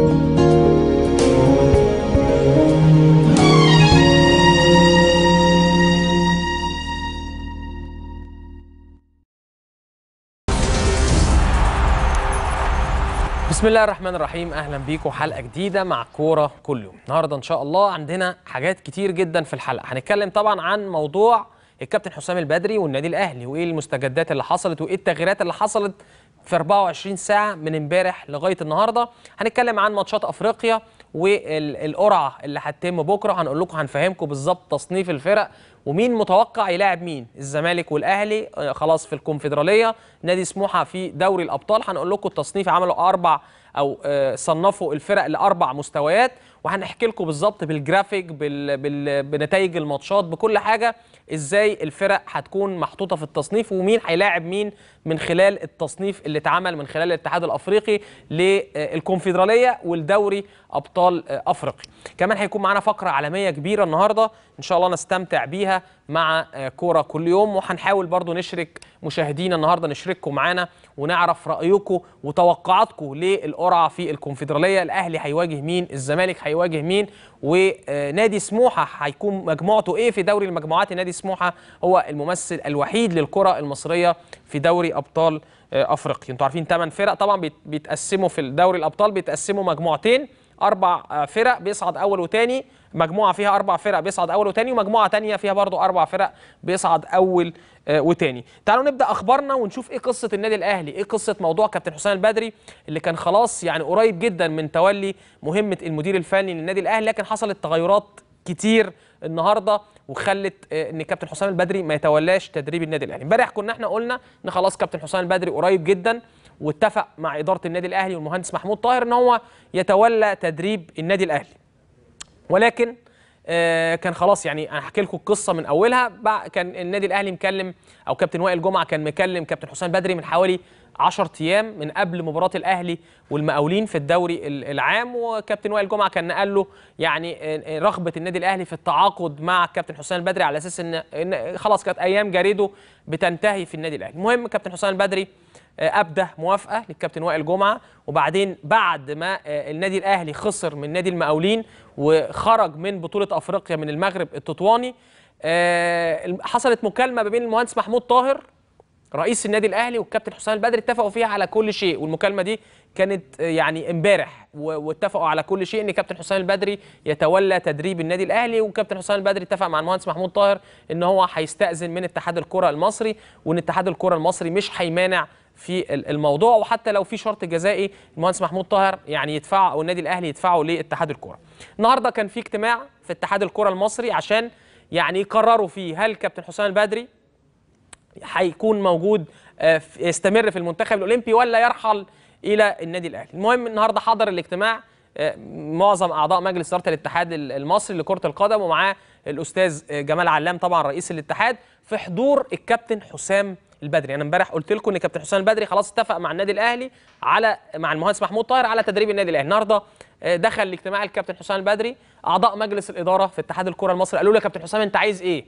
بسم الله الرحمن الرحيم اهلا بيكم حلقه جديده مع كوره كل يوم النهارده ان شاء الله عندنا حاجات كتير جدا في الحلقه هنتكلم طبعا عن موضوع الكابتن حسام البدري والنادي الاهلي وايه المستجدات اللي حصلت وايه التغييرات اللي حصلت في 24 ساعه من امبارح لغايه النهارده هنتكلم عن ماتشات افريقيا والقرعه اللي هتتم بكره هنقول لكم هنفهمكم بالظبط تصنيف الفرق ومين متوقع يلاعب مين الزمالك والاهلي آه، خلاص في الكونفدراليه نادي سموحه في دوري الابطال هنقول لكم التصنيف عملوا اربع او آه، صنفوا الفرق لاربع مستويات وهنحكي لكم بالظبط بالجرافيك بال... بال... بنتائج الماتشات بكل حاجه ازاي الفرق هتكون محطوطه في التصنيف ومين هيلاعب مين من خلال التصنيف اللي اتعمل من خلال الاتحاد الافريقي للكونفدراليه والدوري ابطال افريقيا كمان هيكون معانا فقره عالميه كبيره النهارده ان شاء الله نستمتع بيها مع كوره كل يوم وهنحاول برضو نشرك مشاهدينا النهارده نشرككم معانا ونعرف رايكم وتوقعاتكم للقرعه في الكونفدراليه الاهلي هيواجه مين الزمالك هيواجه مين ونادي سموحه هيكون مجموعته ايه في دوري المجموعات نادي سموحه هو الممثل الوحيد للكره المصريه في دوري ابطال آه، افريقيا انتوا عارفين 8 فرق طبعا بيتقسموا في دوري الابطال بيتقسموا مجموعتين اربع فرق بيصعد اول وثاني مجموعه فيها اربع فرق بيصعد اول وثاني ومجموعه ثانيه فيها برضو اربع فرق بيصعد اول آه، وثاني تعالوا نبدا اخبارنا ونشوف ايه قصه النادي الاهلي ايه قصه موضوع كابتن حسام البدري اللي كان خلاص يعني قريب جدا من تولي مهمه المدير الفني للنادي الاهلي لكن حصلت تغيرات كتير النهارده وخلت آه، ان كابتن حسام البدري ما يتولاش تدريب النادي الاهلي امبارح كنا احنا قلنا ان خلاص كابتن حسام البدري قريب جدا واتفق مع اداره النادي الاهلي والمهندس محمود طاهر ان هو يتولى تدريب النادي الاهلي ولكن آه، كان خلاص يعني هحكي لكم القصه من اولها كان النادي الاهلي مكلم او كابتن وائل جمعه كان مكلم كابتن حسام بدري من حوالي 10 ايام من قبل مباراه الاهلي والمقاولين في الدوري العام وكابتن وائل جمعه كان نقل له يعني آه، آه، رغبه النادي الاهلي في التعاقد مع كابتن حسام البدري على اساس ان خلاص كانت ايام جريده بتنتهي في النادي الاهلي المهم كابتن حسام البدري ابدى موافقه للكابتن وائل جمعه وبعدين بعد ما آه، النادي الاهلي خسر من نادي المقاولين وخرج من بطوله افريقيا من المغرب التطواني آه، حصلت مكالمه ما بين المهندس محمود طاهر رئيس النادي الاهلي والكابتن حسام البدري اتفقوا فيها على كل شيء والمكالمه دي كانت آه، يعني امبارح واتفقوا على كل شيء ان كابتن حسام البدري يتولى تدريب النادي الاهلي وكابتن حسام البدري اتفق مع المهندس محمود طاهر ان هو هيستاذن من اتحاد الكره المصري وان اتحاد الكره المصري مش هيمانع في الموضوع وحتى لو في شرط جزائي المهندس محمود طاهر يعني يدفع او النادي الاهلي يدفعه لاتحاد الكره. النهارده كان في اجتماع في اتحاد الكره المصري عشان يعني يقرروا فيه هل كابتن حسام البدري هيكون موجود آه، يستمر في المنتخب الاولمبي ولا يرحل الى النادي الاهلي. المهم النهارده حضر الاجتماع آه، معظم اعضاء مجلس اداره الاتحاد المصري لكره القدم ومعاه الاستاذ آه، جمال علام طبعا رئيس الاتحاد في حضور الكابتن حسام البدري انا امبارح قلت لكم ان كابتن حسام البدري خلاص اتفق مع النادي الاهلي على مع المهندس محمود طاهر على تدريب النادي الاهلي النهارده آه، دخل الاجتماع الكابتن حسام البدري اعضاء مجلس الاداره في اتحاد الكره المصري قالوا له يا كابتن حسام انت عايز ايه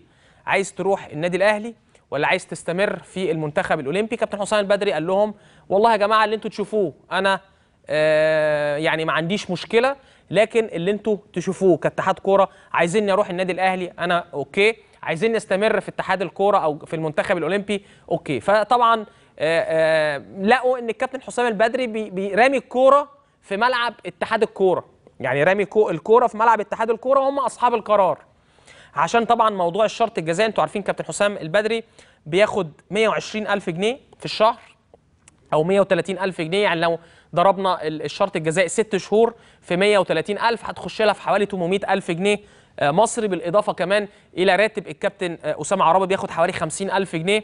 عايز تروح النادي الاهلي ولا عايز تستمر في المنتخب الاولمبي كابتن حسام البدري قال لهم والله يا جماعه اللي انتم تشوفوه انا آه، يعني ما عنديش مشكله لكن اللي انتم تشوفوه كاتحاد كوره عايزيني اروح النادي الاهلي انا اوكي عايزين نستمر في اتحاد الكوره او في المنتخب الاولمبي اوكي فطبعا آه، آه، لقوا ان الكابتن حسام البدري بيرامي الكوره في ملعب اتحاد الكوره يعني رامي الكوره في ملعب اتحاد الكوره وهم اصحاب القرار عشان طبعا موضوع الشرط الجزائي انتوا عارفين كابتن حسام البدري بياخد 120 الف جنيه في الشهر او 130 الف جنيه يعني لو ضربنا الشرط الجزائي ست شهور في 130 الف هتخش لها في حوالي 800 الف جنيه آه، مصري بالاضافه كمان الى راتب الكابتن آه، اسامه عرابي بياخد حوالي 50 الف جنيه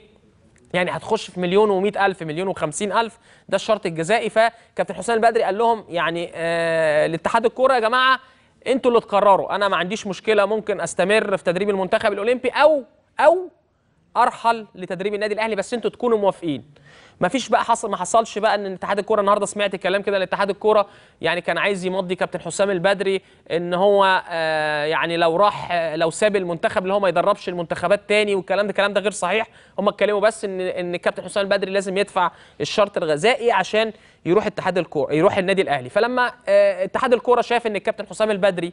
يعني هتخش في مليون و100 الف مليون و50 الف ده الشرط الجزائي فكابتن حسام البدري قال لهم يعني آه لاتحاد الكوره يا جماعه انتوا اللي تقرروا انا ما عنديش مشكله ممكن استمر في تدريب المنتخب الاولمبي او او ارحل لتدريب النادي الاهلي بس انتوا تكونوا موافقين ما فيش بقى حصل ما حصلش بقى ان اتحاد الكوره النهارده سمعت كلام كده لاتحاد الكوره يعني كان عايز يمضي كابتن حسام البدري ان هو آه يعني لو راح آه، لو ساب المنتخب اللي هو ما يدربش المنتخبات تاني والكلام ده الكلام ده غير صحيح هم اتكلموا بس ان ان الكابتن حسام البدري لازم يدفع الشرط الغذائي عشان يروح اتحاد الكوره يروح النادي الاهلي فلما آه اتحاد الكوره شاف ان الكابتن حسام البدري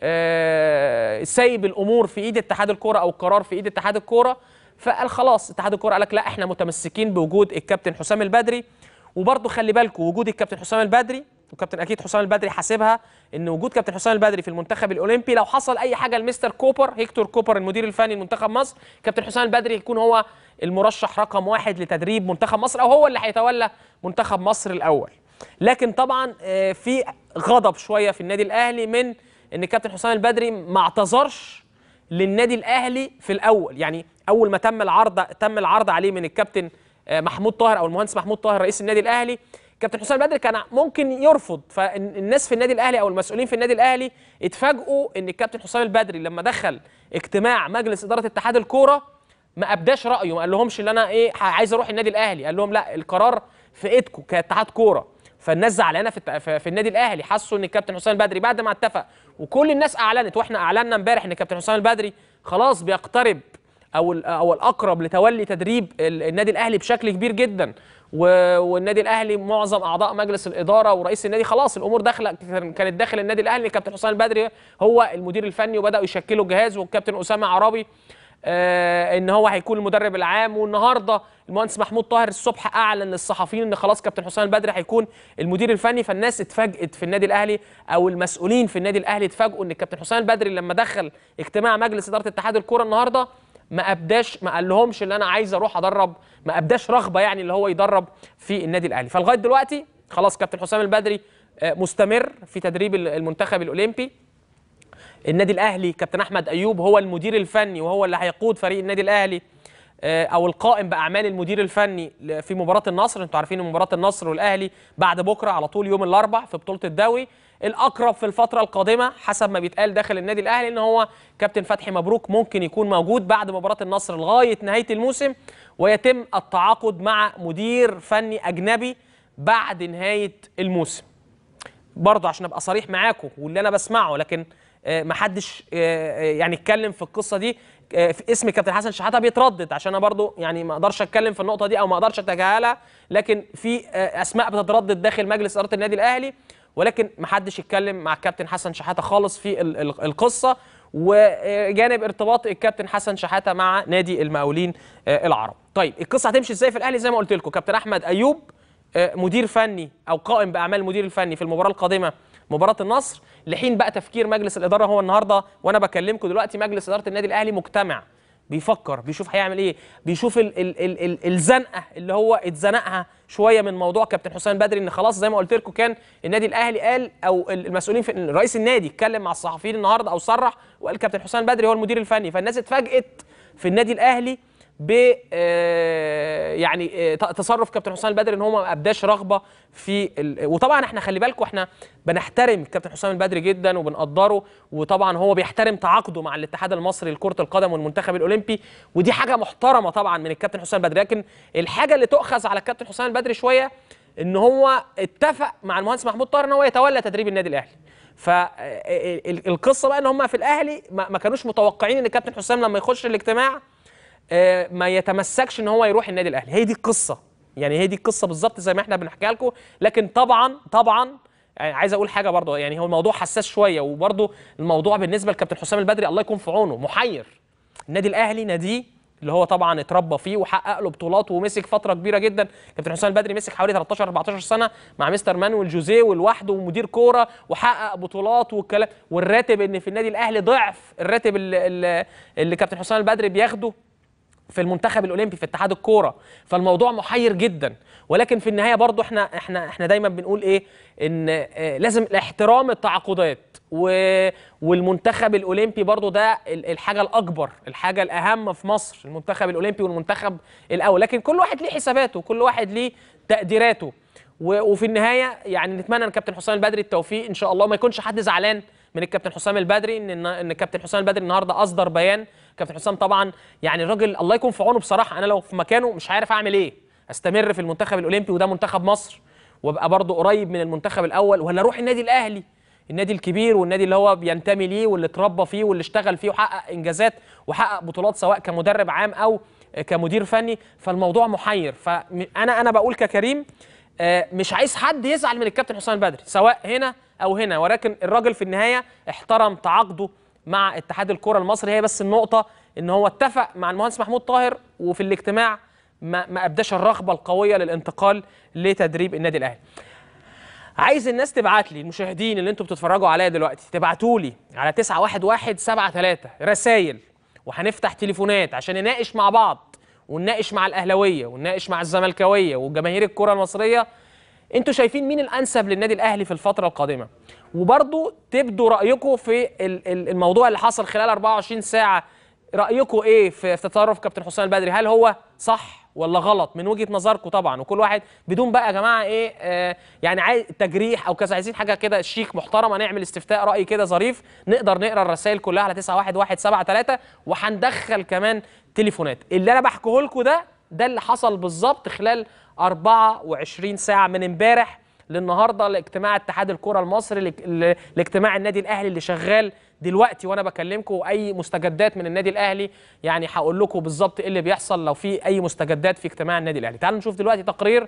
آه سايب الامور في ايد اتحاد الكوره او القرار في ايد اتحاد الكوره فقال خلاص اتحاد الكوره قال لك لا احنا متمسكين بوجود الكابتن حسام البدري وبرضه خلي بالكم وجود الكابتن حسام البدري وكابتن اكيد حسام البدري حاسبها ان وجود كابتن حسام البدري في المنتخب الاولمبي لو حصل اي حاجه لمستر كوبر هيكتور كوبر المدير الفني لمنتخب مصر كابتن حسام البدري يكون هو المرشح رقم واحد لتدريب منتخب مصر او هو اللي هيتولى منتخب مصر الاول لكن طبعا آه، في غضب شويه في النادي الاهلي من ان كابتن حسام البدري ما اعتذرش للنادي الاهلي في الاول يعني اول ما تم العرض تم العرض عليه من الكابتن آه، محمود طاهر او المهندس محمود طاهر رئيس النادي الاهلي كابتن حسام بدر كان ممكن يرفض فالناس في النادي الاهلي او المسؤولين في النادي الاهلي اتفاجئوا ان الكابتن حسام البدري لما دخل اجتماع مجلس اداره اتحاد الكوره ما ابداش رايه ما قال لهمش ان انا ايه عايز اروح النادي الاهلي قال لهم لا القرار في ايدكم كاتحاد كوره فالناس زعلانه في, في النادي الاهلي حسوا ان الكابتن حسام البدري بعد ما اتفق وكل الناس اعلنت واحنا اعلنا امبارح ان الكابتن حسام البدري خلاص بيقترب او او الاقرب لتولي تدريب النادي الاهلي بشكل كبير جدا والنادي الاهلي معظم اعضاء مجلس الاداره ورئيس النادي خلاص الامور داخله كانت داخل النادي الاهلي الكابتن حسام البدري هو المدير الفني وبداوا يشكلوا جهاز والكابتن اسامه عرابي آه، ان هو هيكون المدرب العام والنهارده المهندس محمود طاهر الصبح اعلن للصحفيين ان خلاص كابتن حسام البدري هيكون المدير الفني فالناس اتفاجئت في النادي الاهلي او المسؤولين في النادي الاهلي اتفاجئوا ان الكابتن حسام البدري لما دخل اجتماع مجلس اداره اتحاد الكوره النهارده ما ابداش ما قالهمش ان انا عايز اروح ادرب ما ابداش رغبه يعني اللي هو يدرب في النادي الاهلي فلغايه دلوقتي خلاص كابتن حسام البدري آه، مستمر في تدريب المنتخب الاولمبي النادي الاهلي كابتن احمد ايوب هو المدير الفني وهو اللي هيقود فريق النادي الاهلي آه، او القائم باعمال المدير الفني في مباراه النصر انتوا عارفين ان مباراه النصر والاهلي بعد بكره على طول يوم الاربع في بطوله الدوري الاقرب في الفتره القادمه حسب ما بيتقال داخل النادي الاهلي ان هو كابتن فتحي مبروك ممكن يكون موجود بعد مباراه النصر لغايه نهايه الموسم ويتم التعاقد مع مدير فني اجنبي بعد نهايه الموسم برضه عشان ابقى صريح معاكم واللي انا بسمعه لكن آه، ما حدش آه، آه، يعني اتكلم في القصه دي في اسم كابتن حسن شحاته بيتردد عشان انا برضو يعني ما اقدرش اتكلم في النقطه دي او ما اقدرش اتجاهلها لكن في اسماء بتتردد داخل مجلس اداره النادي الاهلي ولكن ما حدش اتكلم مع الكابتن حسن شحاته خالص في القصه وجانب ارتباط الكابتن حسن شحاته مع نادي المقاولين العرب طيب القصه هتمشي ازاي في الاهلي زي ما قلت لكم كابتن احمد ايوب مدير فني او قائم باعمال المدير الفني في المباراه القادمه مباراه النصر لحين بقى تفكير مجلس الاداره هو النهارده وانا بكلمكم دلوقتي مجلس اداره النادي الاهلي مجتمع بيفكر بيشوف هيعمل ايه بيشوف ال ال ال ال الزنقه اللي هو اتزنقها شويه من موضوع كابتن حسام بدري ان خلاص زي ما قلت لكم كان النادي الاهلي قال او المسؤولين في رئيس النادي اتكلم مع الصحفيين النهارده او صرح وقال كابتن حسام بدري هو المدير الفني فالناس اتفاجئت في النادي الاهلي ب آه، يعني آه، تصرف كابتن حسام البدري ان هو ما ابداش رغبه في ال... وطبعا احنا خلي بالكم احنا بنحترم كابتن حسام البدري جدا وبنقدره وطبعا هو بيحترم تعاقده مع الاتحاد المصري لكره القدم والمنتخب الاولمبي ودي حاجه محترمه طبعا من الكابتن حسام البدري لكن الحاجه اللي تؤخذ على الكابتن حسام البدري شويه ان هو اتفق مع المهندس محمود طاهر ان هو يتولى تدريب النادي الاهلي فالقصه آه، بقى ان هم في الاهلي ما كانوش متوقعين ان الكابتن حسام لما يخش الاجتماع آه، ما يتمسكش ان هو يروح النادي الاهلي هي دي القصه يعني هي دي القصه بالظبط زي ما احنا بنحكيها لكم لكن طبعا طبعا يعني عايز اقول حاجه برضه يعني هو الموضوع حساس شويه وبرضه الموضوع بالنسبه لكابتن حسام البدري الله يكون في عونه محير النادي الاهلي ناديه اللي هو طبعا اتربى فيه وحقق له بطولات ومسك فتره كبيره جدا كابتن حسام البدري مسك حوالي 13 14 سنه مع مستر مانويل جوزيه ولوحده ومدير كوره وحقق بطولات والكلام والراتب ان في النادي الاهلي ضعف الراتب اللي, اللي كابتن حسام البدري بياخده في المنتخب الاولمبي في اتحاد الكوره فالموضوع محير جدا ولكن في النهايه برضو احنا احنا احنا دايما بنقول ايه ان آه، لازم احترام التعاقدات والمنتخب الاولمبي برضو ده الحاجه الاكبر الحاجه الاهم في مصر المنتخب الاولمبي والمنتخب الاول لكن كل واحد ليه حساباته كل واحد ليه تقديراته وفي النهايه يعني نتمنى ان كابتن حسام البدري التوفيق ان شاء الله ما يكونش حد زعلان من الكابتن حسام البدري ان ان الكابتن حسام البدري النهارده اصدر بيان كابتن حسام طبعا يعني الراجل الله يكون في عونه بصراحه انا لو في مكانه مش عارف اعمل ايه استمر في المنتخب الاولمبي وده منتخب مصر وابقى برضه قريب من المنتخب الاول ولا اروح النادي الاهلي النادي الكبير والنادي اللي هو بينتمي ليه واللي اتربى فيه واللي اشتغل فيه وحقق انجازات وحقق بطولات سواء كمدرب عام او كمدير فني فالموضوع محير فانا انا بقول ككريم آه، مش عايز حد يزعل من الكابتن حسام البدري سواء هنا او هنا ولكن الراجل في النهايه احترم تعاقده مع اتحاد الكره المصري هي بس النقطه ان هو اتفق مع المهندس محمود طاهر وفي الاجتماع ما ما ابداش الرغبه القويه للانتقال لتدريب النادي الاهلي عايز الناس تبعت لي المشاهدين اللي انتوا بتتفرجوا عليا دلوقتي تبعتوا لي على 91173 رسائل وهنفتح تليفونات عشان نناقش مع بعض ونناقش مع الاهلاويه ونناقش مع الزملكاويه وجماهير الكره المصريه انتوا شايفين مين الانسب للنادي الاهلي في الفتره القادمه وبرضو تبدوا رايكم في الموضوع اللي حصل خلال 24 ساعه رايكم ايه في تصرف كابتن حسام البدري هل هو صح ولا غلط من وجهه نظركم طبعا وكل واحد بدون بقى يا جماعه ايه آه يعني عايز تجريح او كذا عايزين حاجه كده شيك محترمه نعمل استفتاء راي كده ظريف نقدر نقرا الرسائل كلها على 91173 وهندخل كمان تليفونات اللي انا بحكيه لكم ده ده اللي حصل بالظبط خلال 24 ساعه من امبارح للنهارده لاجتماع اتحاد الكره المصري لاجتماع النادي الاهلي اللي شغال دلوقتي وانا بكلمكم اي مستجدات من النادي الاهلي يعني هقول لكم بالظبط ايه اللي بيحصل لو في اي مستجدات في اجتماع النادي الاهلي تعالوا نشوف دلوقتي تقرير